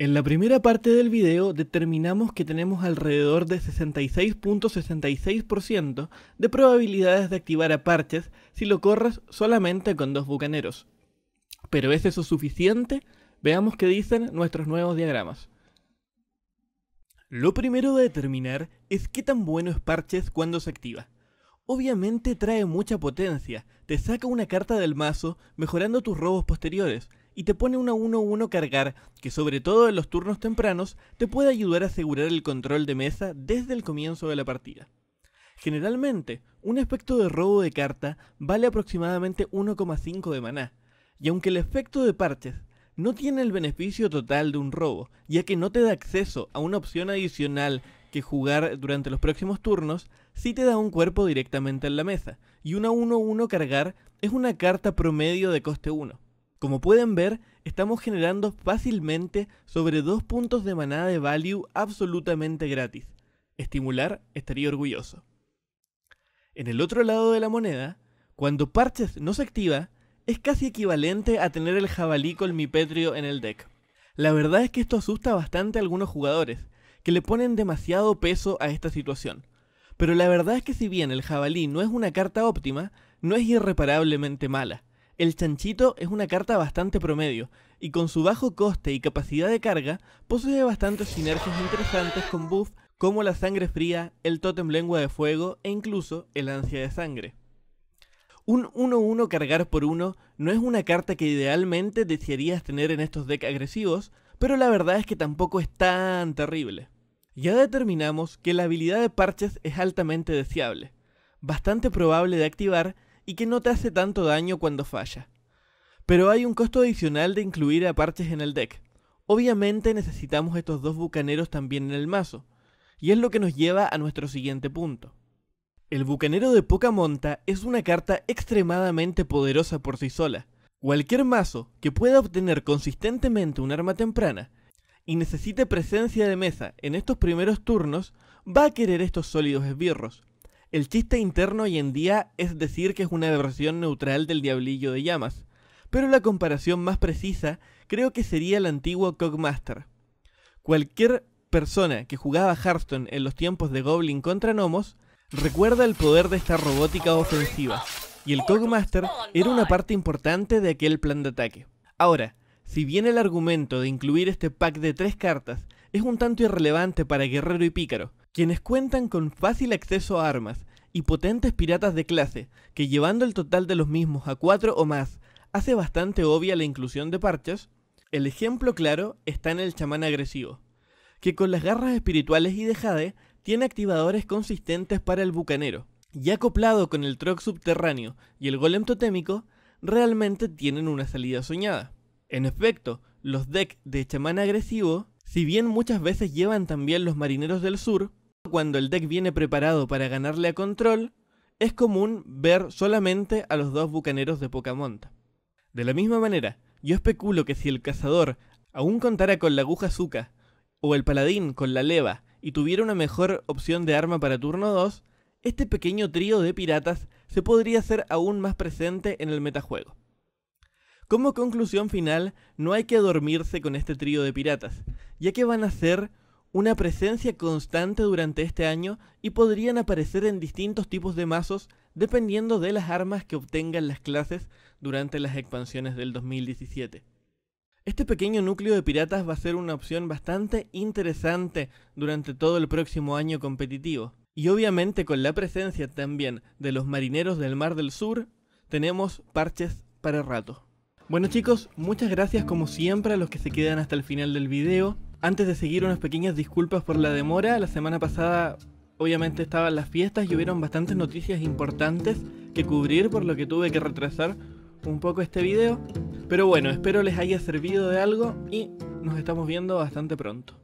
En la primera parte del video determinamos que tenemos alrededor de 66.66% de probabilidades de activar a parches si lo corres solamente con dos bucaneros. ¿Pero es eso suficiente? Veamos qué dicen nuestros nuevos diagramas. Lo primero de determinar es qué tan bueno es parches cuando se activa. Obviamente trae mucha potencia, te saca una carta del mazo mejorando tus robos posteriores, y te pone una 1-1 cargar, que sobre todo en los turnos tempranos te puede ayudar a asegurar el control de mesa desde el comienzo de la partida. Generalmente, un efecto de robo de carta vale aproximadamente 1,5 de maná, y aunque el efecto de parches no tiene el beneficio total de un robo, ya que no te da acceso a una opción adicional que jugar durante los próximos turnos, sí te da un cuerpo directamente en la mesa, y una 1-1 cargar es una carta promedio de coste 1. Como pueden ver, estamos generando fácilmente sobre dos puntos de manada de value absolutamente gratis. Estimular estaría orgulloso. En el otro lado de la moneda, cuando Parches no se activa, es casi equivalente a tener el jabalí con mi en el deck. La verdad es que esto asusta bastante a algunos jugadores, que le ponen demasiado peso a esta situación. Pero la verdad es que si bien el jabalí no es una carta óptima, no es irreparablemente mala el chanchito es una carta bastante promedio, y con su bajo coste y capacidad de carga, posee bastantes sinergias interesantes con buff como la sangre fría, el totem lengua de fuego e incluso el ansia de sangre. Un 1-1 cargar por 1 no es una carta que idealmente desearías tener en estos decks agresivos, pero la verdad es que tampoco es tan terrible. Ya determinamos que la habilidad de parches es altamente deseable, bastante probable de activar y que no te hace tanto daño cuando falla. Pero hay un costo adicional de incluir a parches en el deck. Obviamente necesitamos estos dos bucaneros también en el mazo, y es lo que nos lleva a nuestro siguiente punto. El bucanero de poca monta es una carta extremadamente poderosa por sí sola. Cualquier mazo que pueda obtener consistentemente un arma temprana y necesite presencia de mesa en estos primeros turnos va a querer estos sólidos esbirros, el chiste interno hoy en día es decir que es una versión neutral del Diablillo de Llamas, pero la comparación más precisa creo que sería el antiguo Cogmaster. Cualquier persona que jugaba Hearthstone en los tiempos de Goblin contra Gnomos recuerda el poder de esta robótica ofensiva, y el Cogmaster era una parte importante de aquel plan de ataque. Ahora, si bien el argumento de incluir este pack de tres cartas es un tanto irrelevante para Guerrero y Pícaro, quienes cuentan con fácil acceso a armas y potentes piratas de clase, que llevando el total de los mismos a cuatro o más hace bastante obvia la inclusión de parches, el ejemplo claro está en el chamán agresivo, que con las garras espirituales y de Jade tiene activadores consistentes para el bucanero, y acoplado con el troc subterráneo y el golem totémico, realmente tienen una salida soñada. En efecto, los decks de chamán agresivo, si bien muchas veces llevan también los marineros del sur, cuando el deck viene preparado para ganarle a control, es común ver solamente a los dos bucaneros de poca monta. De la misma manera, yo especulo que si el cazador aún contara con la aguja azúcar o el paladín con la leva y tuviera una mejor opción de arma para turno 2, este pequeño trío de piratas se podría hacer aún más presente en el metajuego. Como conclusión final, no hay que dormirse con este trío de piratas, ya que van a ser una presencia constante durante este año y podrían aparecer en distintos tipos de mazos dependiendo de las armas que obtengan las clases durante las expansiones del 2017. Este pequeño núcleo de piratas va a ser una opción bastante interesante durante todo el próximo año competitivo. Y obviamente con la presencia también de los marineros del Mar del Sur, tenemos parches para rato. Bueno chicos, muchas gracias como siempre a los que se quedan hasta el final del video. Antes de seguir, unas pequeñas disculpas por la demora. La semana pasada obviamente estaban las fiestas y hubieron bastantes noticias importantes que cubrir, por lo que tuve que retrasar un poco este video. Pero bueno, espero les haya servido de algo y nos estamos viendo bastante pronto.